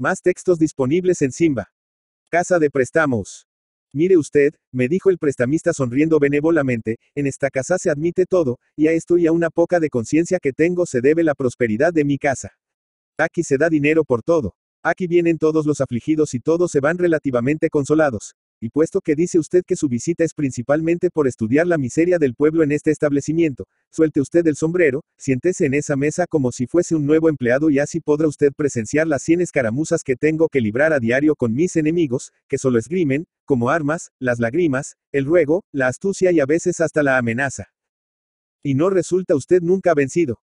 Más textos disponibles en Simba. Casa de préstamos. Mire usted, me dijo el prestamista sonriendo benévolamente, en esta casa se admite todo, y a esto y a una poca de conciencia que tengo se debe la prosperidad de mi casa. Aquí se da dinero por todo. Aquí vienen todos los afligidos y todos se van relativamente consolados. Y puesto que dice usted que su visita es principalmente por estudiar la miseria del pueblo en este establecimiento, Suelte usted el sombrero, siéntese en esa mesa como si fuese un nuevo empleado y así podrá usted presenciar las 100 escaramuzas que tengo que librar a diario con mis enemigos, que solo esgrimen, como armas, las lágrimas, el ruego, la astucia y a veces hasta la amenaza. Y no resulta usted nunca vencido.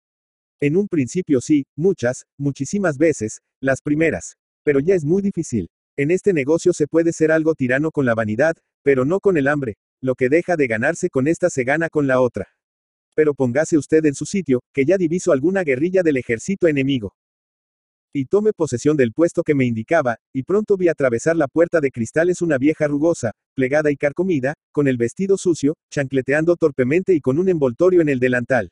En un principio sí, muchas, muchísimas veces, las primeras. Pero ya es muy difícil. En este negocio se puede ser algo tirano con la vanidad, pero no con el hambre. Lo que deja de ganarse con esta se gana con la otra pero póngase usted en su sitio, que ya diviso alguna guerrilla del ejército enemigo. Y tome posesión del puesto que me indicaba, y pronto vi atravesar la puerta de cristales una vieja rugosa, plegada y carcomida, con el vestido sucio, chancleteando torpemente y con un envoltorio en el delantal.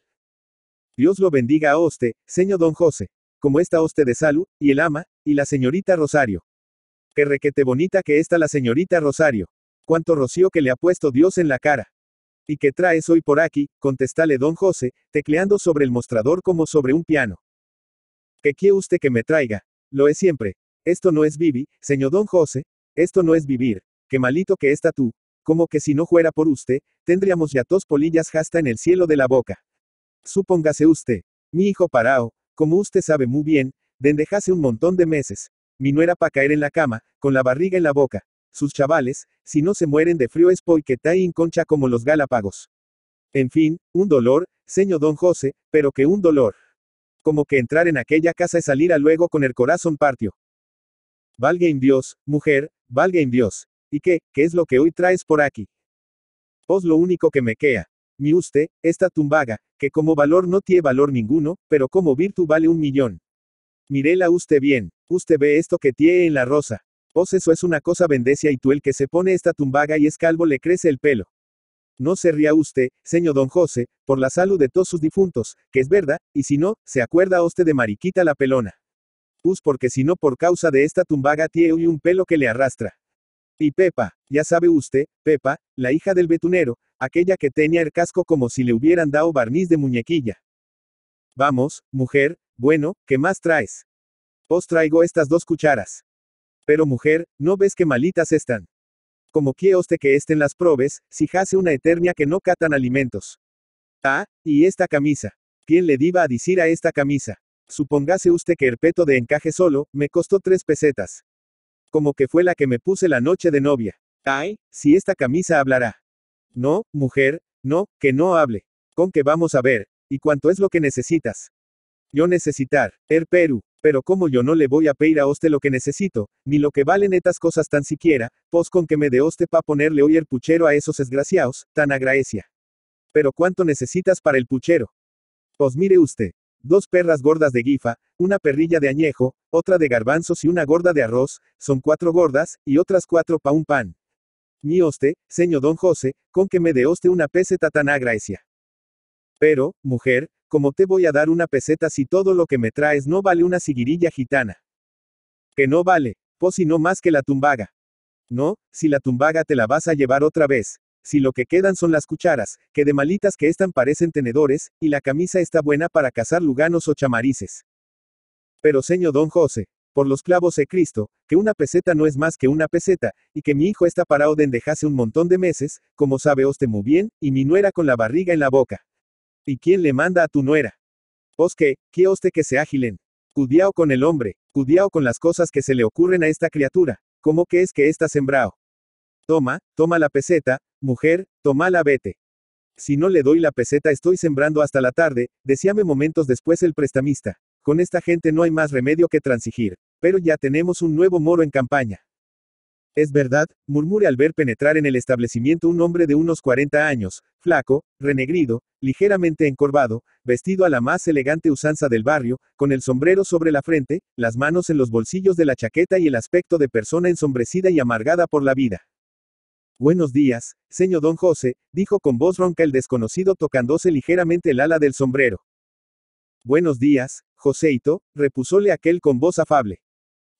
Dios lo bendiga a Oste, señor don José. Como esta hoste de Salud, y el ama, y la señorita Rosario. Qué requete bonita que está la señorita Rosario. Cuánto rocío que le ha puesto Dios en la cara. ¿Y qué traes hoy por aquí? contestale don José, tecleando sobre el mostrador como sobre un piano. ¿Qué quiere usted que me traiga? Lo es siempre. Esto no es vivir, señor don José, esto no es vivir. Qué malito que está tú. Como que si no fuera por usted, tendríamos ya dos polillas hasta en el cielo de la boca. Supóngase usted, mi hijo Parao, como usted sabe muy bien, dendejase un montón de meses. Mi nuera para caer en la cama, con la barriga en la boca. Sus chavales, si no se mueren de frío es porque en concha como los Galápagos. En fin, un dolor, señor don José, pero que un dolor. Como que entrar en aquella casa es salir a luego con el corazón partido. Valga en Dios, mujer, valga en Dios. ¿Y qué, qué es lo que hoy traes por aquí? Os lo único que me queda. Mi usted, esta tumbaga, que como valor no tiene valor ninguno, pero como virtud vale un millón. Mirela usted bien, usted ve esto que tiene en la rosa. Vos pues eso es una cosa bendecia y tú el que se pone esta tumbaga y es calvo le crece el pelo. No se ría usted, señor don José, por la salud de todos sus difuntos, que es verdad, y si no, se acuerda usted de Mariquita la pelona. Pues porque si no por causa de esta tumbaga tiene hoy un pelo que le arrastra. Y Pepa, ya sabe usted, Pepa, la hija del betunero, aquella que tenía el casco como si le hubieran dado barniz de muñequilla. Vamos, mujer, bueno, ¿qué más traes? Os traigo estas dos cucharas. Pero mujer, ¿no ves que malitas están? Como usted que estén las probes, si jase una eternia que no catan alimentos. Ah, y esta camisa. ¿Quién le diba a decir a esta camisa? Supongase usted que el peto de encaje solo, me costó tres pesetas. Como que fue la que me puse la noche de novia. Ay, si esta camisa hablará. No, mujer, no, que no hable. Con que vamos a ver, ¿y cuánto es lo que necesitas? Yo necesitar, el Perú pero como yo no le voy a pedir a oste lo que necesito, ni lo que valen estas cosas tan siquiera, pos pues con que me de oste pa ponerle hoy el puchero a esos desgraciados, tan agraecia. Pero cuánto necesitas para el puchero? Os pues mire usted, dos perras gordas de guifa, una perrilla de añejo, otra de garbanzos y una gorda de arroz, son cuatro gordas, y otras cuatro pa un pan. Mi oste, señor don José, con que me de oste una peseta tan agraecia. Pero, mujer, cómo te voy a dar una peseta si todo lo que me traes no vale una siguirilla gitana? Que no vale, si no más que la tumbaga. No, si la tumbaga te la vas a llevar otra vez. Si lo que quedan son las cucharas, que de malitas que están parecen tenedores, y la camisa está buena para cazar luganos o chamarices. Pero señor don José, por los clavos de Cristo, que una peseta no es más que una peseta, y que mi hijo está parado de dejase un montón de meses, como sabe usted muy bien, y mi nuera con la barriga en la boca. ¿Y quién le manda a tu nuera? Os que, que oste que se agilen. Cudiao con el hombre, cudiao con las cosas que se le ocurren a esta criatura, ¿cómo que es que está sembrao? Toma, toma la peseta, mujer, toma la vete. Si no le doy la peseta estoy sembrando hasta la tarde, decíame momentos después el prestamista. Con esta gente no hay más remedio que transigir, pero ya tenemos un nuevo moro en campaña. Es verdad, murmure al ver penetrar en el establecimiento un hombre de unos 40 años, flaco, renegrido, ligeramente encorvado, vestido a la más elegante usanza del barrio, con el sombrero sobre la frente, las manos en los bolsillos de la chaqueta y el aspecto de persona ensombrecida y amargada por la vida. Buenos días, señor don José, dijo con voz ronca el desconocido tocándose ligeramente el ala del sombrero. Buenos días, Joseito, repusole aquel con voz afable.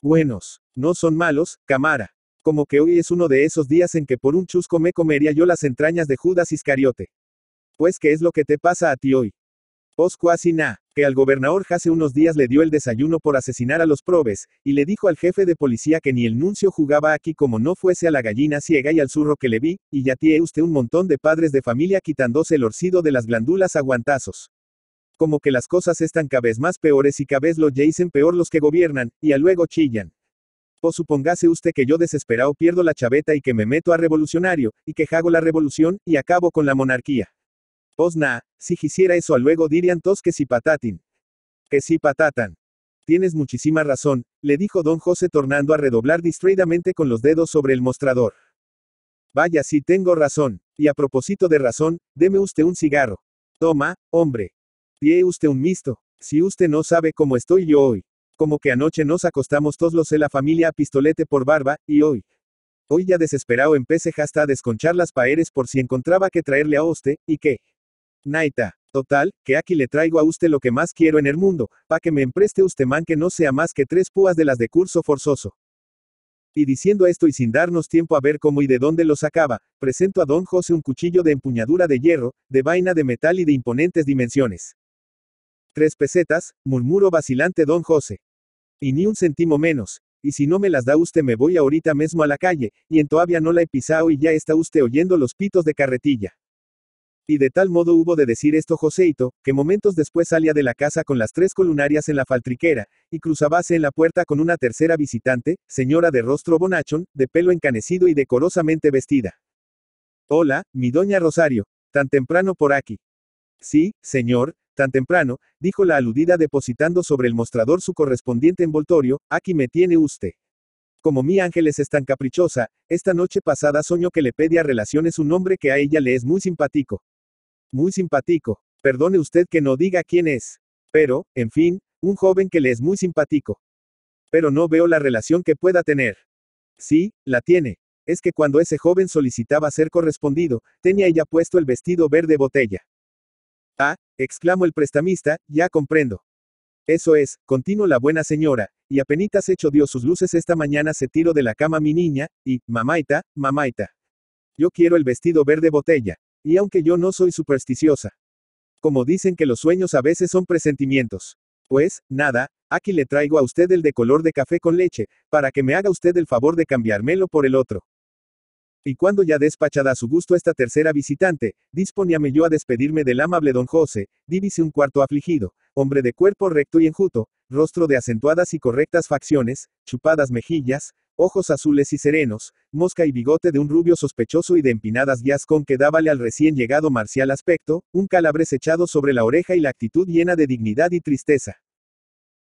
Buenos, no son malos, Camara. Como que hoy es uno de esos días en que por un chusco me comería yo las entrañas de Judas Iscariote. Pues qué es lo que te pasa a ti hoy. Os cuasi na, que al gobernador hace unos días le dio el desayuno por asesinar a los probes, y le dijo al jefe de policía que ni el nuncio jugaba aquí como no fuese a la gallina ciega y al zurro que le vi, y ya tiene usted un montón de padres de familia quitándose el orcido de las a guantazos. Como que las cosas están cada vez más peores y cada vez lo yacen peor los que gobiernan, y a luego chillan. Pues supongase usted que yo desesperado pierdo la chaveta y que me meto a revolucionario, y que hago la revolución, y acabo con la monarquía. osna pues si quisiera eso a luego dirían tos que si patatin. Que si patatan. Tienes muchísima razón, le dijo don José tornando a redoblar distraídamente con los dedos sobre el mostrador. Vaya si tengo razón, y a propósito de razón, deme usted un cigarro. Toma, hombre. Tie usted un misto, si usted no sabe cómo estoy yo hoy. Como que anoche nos acostamos todos los de la familia a pistolete por barba, y hoy. Hoy ya desesperado empecé hasta a desconchar las paeres por si encontraba que traerle a usted, y que. Naita, total, que aquí le traigo a usted lo que más quiero en el mundo, pa que me empreste usted man que no sea más que tres púas de las de curso forzoso. Y diciendo esto y sin darnos tiempo a ver cómo y de dónde lo sacaba, presento a don José un cuchillo de empuñadura de hierro, de vaina de metal y de imponentes dimensiones. Tres pesetas, murmuró vacilante don José. Y ni un centimo menos. Y si no me las da usted me voy ahorita mismo a la calle, y en todavía no la he pisado y ya está usted oyendo los pitos de carretilla. Y de tal modo hubo de decir esto Joseito, que momentos después salía de la casa con las tres colunarias en la faltriquera, y cruzabase en la puerta con una tercera visitante, señora de rostro bonachón, de pelo encanecido y decorosamente vestida. Hola, mi doña Rosario, tan temprano por aquí. Sí, señor, tan temprano, dijo la aludida depositando sobre el mostrador su correspondiente envoltorio, aquí me tiene usted. Como mi ángel es tan caprichosa, esta noche pasada soñó que le pedía relaciones un hombre que a ella le es muy simpático. Muy simpático. Perdone usted que no diga quién es. Pero, en fin, un joven que le es muy simpático. Pero no veo la relación que pueda tener. Sí, la tiene. Es que cuando ese joven solicitaba ser correspondido, tenía ella puesto el vestido verde botella. Ah, exclamó el prestamista, ya comprendo. Eso es, continuó la buena señora, y penitas hecho dio sus luces esta mañana se tiro de la cama mi niña, y, mamaita, mamaita. Yo quiero el vestido verde botella, y aunque yo no soy supersticiosa. Como dicen que los sueños a veces son presentimientos. Pues, nada, aquí le traigo a usted el de color de café con leche, para que me haga usted el favor de cambiármelo por el otro. Y cuando ya despachada a su gusto esta tercera visitante, disponíame yo a despedirme del amable don José, divise un cuarto afligido, hombre de cuerpo recto y enjuto, rostro de acentuadas y correctas facciones, chupadas mejillas, ojos azules y serenos, mosca y bigote de un rubio sospechoso y de empinadas guías con que dábale al recién llegado marcial aspecto, un calabres echado sobre la oreja y la actitud llena de dignidad y tristeza.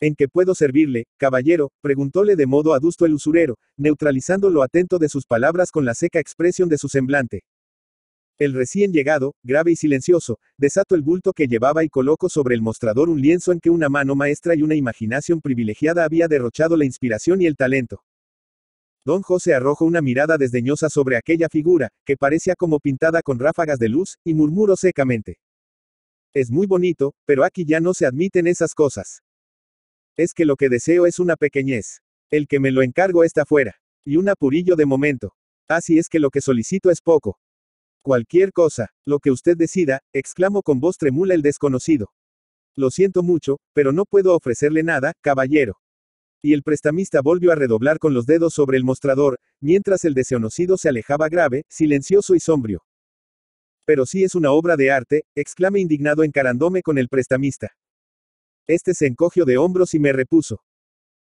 ¿En qué puedo servirle, caballero? preguntóle de modo adusto el usurero, neutralizando lo atento de sus palabras con la seca expresión de su semblante. El recién llegado, grave y silencioso, desato el bulto que llevaba y colocó sobre el mostrador un lienzo en que una mano maestra y una imaginación privilegiada había derrochado la inspiración y el talento. Don José arrojó una mirada desdeñosa sobre aquella figura, que parecía como pintada con ráfagas de luz, y murmuró secamente. Es muy bonito, pero aquí ya no se admiten esas cosas. Es que lo que deseo es una pequeñez. El que me lo encargo está fuera. Y un apurillo de momento. Así ah, es que lo que solicito es poco. Cualquier cosa, lo que usted decida, exclamó con voz tremula el desconocido. Lo siento mucho, pero no puedo ofrecerle nada, caballero. Y el prestamista volvió a redoblar con los dedos sobre el mostrador, mientras el desconocido se alejaba grave, silencioso y sombrio. Pero si es una obra de arte, exclamé indignado encarándome con el prestamista. Este se encogió de hombros y me repuso.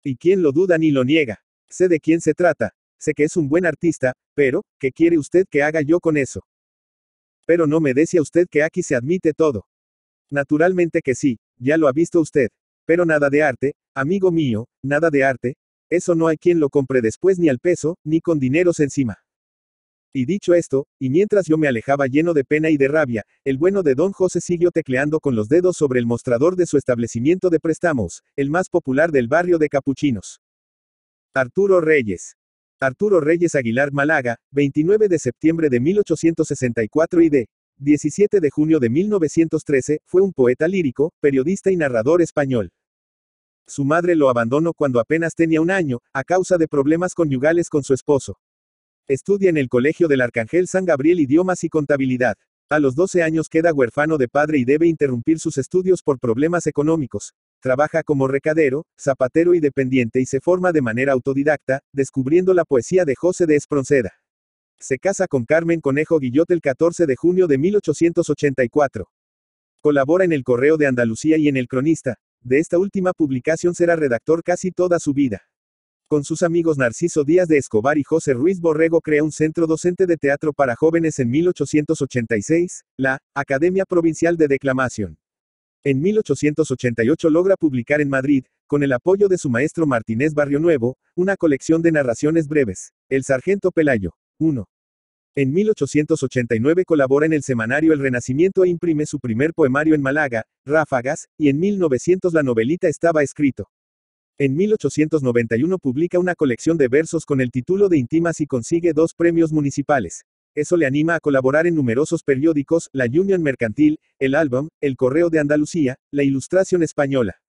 Y quién lo duda ni lo niega. Sé de quién se trata, sé que es un buen artista, pero, ¿qué quiere usted que haga yo con eso? Pero no me decía usted que aquí se admite todo. Naturalmente que sí, ya lo ha visto usted. Pero nada de arte, amigo mío, nada de arte, eso no hay quien lo compre después ni al peso, ni con dineros encima. Y dicho esto, y mientras yo me alejaba lleno de pena y de rabia, el bueno de don José siguió tecleando con los dedos sobre el mostrador de su establecimiento de préstamos, el más popular del barrio de Capuchinos. Arturo Reyes. Arturo Reyes Aguilar Málaga, 29 de septiembre de 1864 y de 17 de junio de 1913, fue un poeta lírico, periodista y narrador español. Su madre lo abandonó cuando apenas tenía un año, a causa de problemas conyugales con su esposo. Estudia en el Colegio del Arcángel San Gabriel Idiomas y Contabilidad. A los 12 años queda huérfano de padre y debe interrumpir sus estudios por problemas económicos. Trabaja como recadero, zapatero y dependiente y se forma de manera autodidacta, descubriendo la poesía de José de Espronceda. Se casa con Carmen Conejo Guillot el 14 de junio de 1884. Colabora en el Correo de Andalucía y en el Cronista. De esta última publicación será redactor casi toda su vida. Con sus amigos Narciso Díaz de Escobar y José Ruiz Borrego crea un centro docente de teatro para jóvenes en 1886, la Academia Provincial de Declamación. En 1888 logra publicar en Madrid, con el apoyo de su maestro Martínez Barrio Nuevo, una colección de narraciones breves, El Sargento Pelayo. 1. En 1889 colabora en el semanario El Renacimiento e imprime su primer poemario en Málaga, Ráfagas, y en 1900 la novelita estaba escrito. En 1891 publica una colección de versos con el título de Intimas y consigue dos premios municipales. Eso le anima a colaborar en numerosos periódicos, la Union Mercantil, el Álbum, el Correo de Andalucía, la Ilustración Española.